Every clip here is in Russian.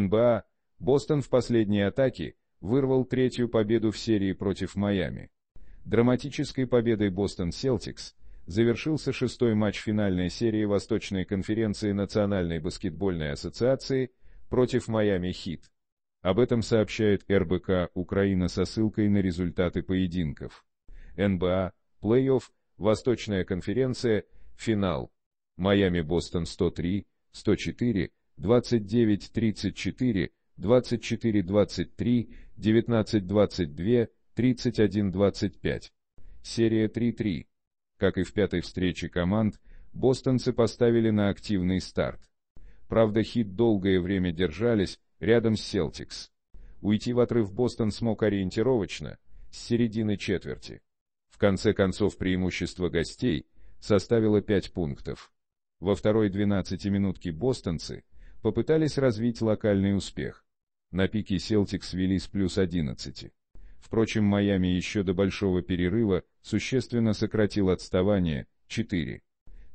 НБА, Бостон в последней атаке вырвал третью победу в серии против Майами. Драматической победой Бостон Селтикс завершился шестой матч финальной серии Восточной конференции Национальной баскетбольной ассоциации против Майами Хит. Об этом сообщает РБК Украина со ссылкой на результаты поединков. НБА, плей-офф, Восточная конференция, финал. Майами-Бостон 103, 104, 29-34, 24-23, 19-22, 31-25. Серия 3-3. Как и в пятой встрече команд, бостонцы поставили на активный старт. Правда, хит долгое время держались рядом с Селтикс. Уйти в отрыв Бостон смог ориентировочно, с середины четверти. В конце концов преимущество гостей составило 5 пунктов. Во второй 12-минутке бостонцы – попытались развить локальный успех. На пике Селтик свели с плюс 11. Впрочем, Майами еще до большого перерыва существенно сократил отставание 4.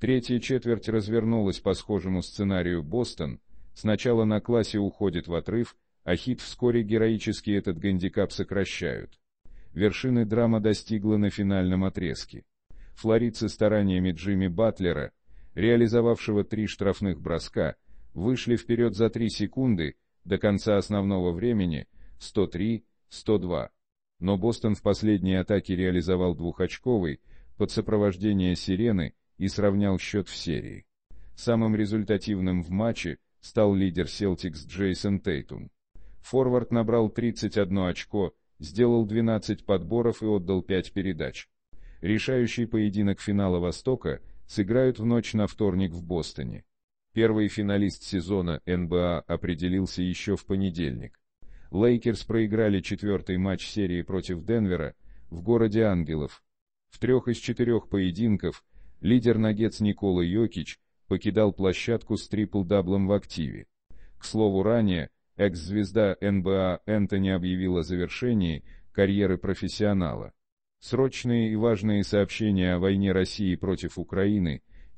Третья четверть развернулась по схожему сценарию Бостон, сначала на классе уходит в отрыв, а хит вскоре героически этот гандикап сокращают. Вершины драма достигла на финальном отрезке. Флорид со стараниями Джимми Батлера, реализовавшего три штрафных броска, вышли вперед за 3 секунды до конца основного времени 103-102. Но Бостон в последней атаке реализовал двухочковый под сопровождение сирены и сравнял счет в серии. Самым результативным в матче стал лидер Селтикс Джейсон Тейтум. Форвард набрал 31 очко, сделал 12 подборов и отдал 5 передач. Решающий поединок финала Востока сыграют в ночь на вторник в Бостоне. Первый финалист сезона НБА определился еще в понедельник. Лейкерс проиграли четвертый матч серии против Денвера в городе Ангелов. В трех из четырех поединков лидер нагетс Никола Йокич покидал площадку с трипл-даблом в активе. К слову, ранее экс-звезда НБА Энтони объявила о завершении карьеры профессионала. Срочные и важные сообщения о войне России против Украины –